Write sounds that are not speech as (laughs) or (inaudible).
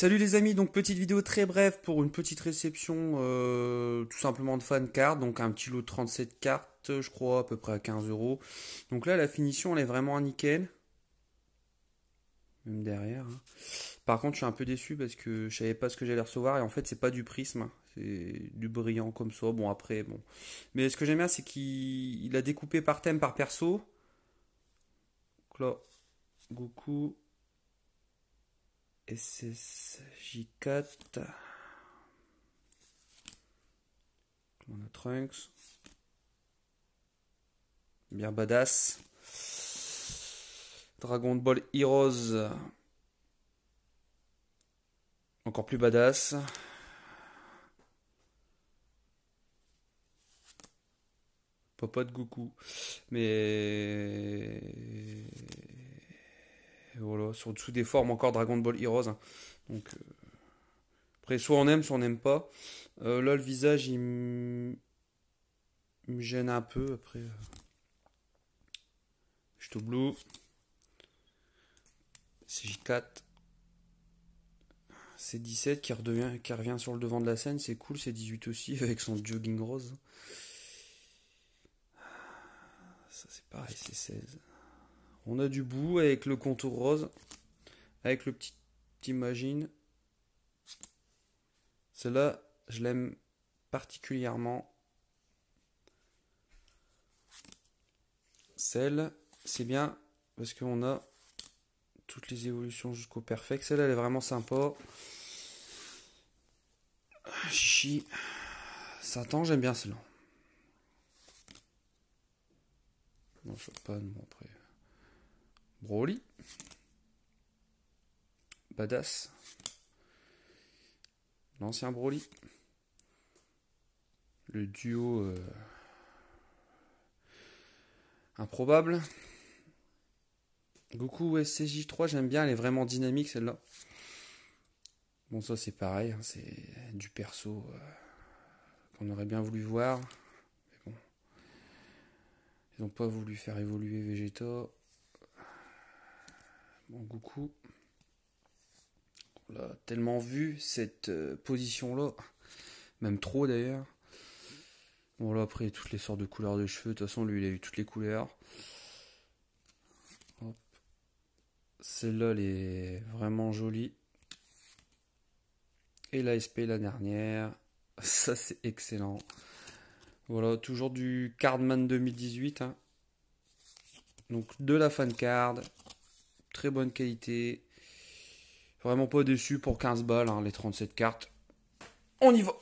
Salut les amis, donc petite vidéo très brève pour une petite réception euh, tout simplement de fan card, donc un petit lot de 37 cartes, je crois à peu près à 15 euros. Donc là la finition elle est vraiment nickel, même derrière. Hein. Par contre je suis un peu déçu parce que je savais pas ce que j'allais recevoir et en fait c'est pas du prisme, hein. c'est du brillant comme ça. Bon après bon, mais ce que j'aime bien c'est qu'il a découpé par thème par perso. Donc là Goku, SSJ4 a Trunks bien badass Dragon Ball Heroes encore plus badass Papa de Goku mais voilà, sur dessous des formes encore Dragon Ball Heroes. Hein. Donc, euh, après, soit on aime, soit on n'aime pas. Euh, là, le visage, il me gêne un peu. Après, euh. je te blue. CJ4. C17 qui, redevient, qui revient sur le devant de la scène, c'est cool. c'est 18 aussi (laughs) avec son jogging rose. Ah, ça, c'est pareil, C'est 16 on a du bout avec le contour rose, avec le petit imagine. Celle-là, je l'aime particulièrement. Celle, c'est bien parce qu'on a toutes les évolutions jusqu'au perfect. Celle-là, elle est vraiment sympa. Chichi. Satan, j'aime bien celle-là. Non, je pas, mon après. Broly. Badass. L'ancien Broly. Le duo euh, improbable. Goku SCJ3, j'aime bien, elle est vraiment dynamique celle-là. Bon, ça c'est pareil, hein, c'est du perso euh, qu'on aurait bien voulu voir. Mais bon. Ils n'ont pas voulu faire évoluer Vegeta. Bon, on l'a tellement vu, cette euh, position-là, même trop d'ailleurs. Bon, là, après, toutes les sortes de couleurs de cheveux, de toute façon, lui, il a eu toutes les couleurs. Celle-là, elle est vraiment jolie. Et SP, la dernière. Ça, c'est excellent. Voilà, toujours du Cardman 2018. Hein. Donc, de la fan card. Très bonne qualité. Vraiment pas déçu pour 15 balles, hein, les 37 cartes. On y va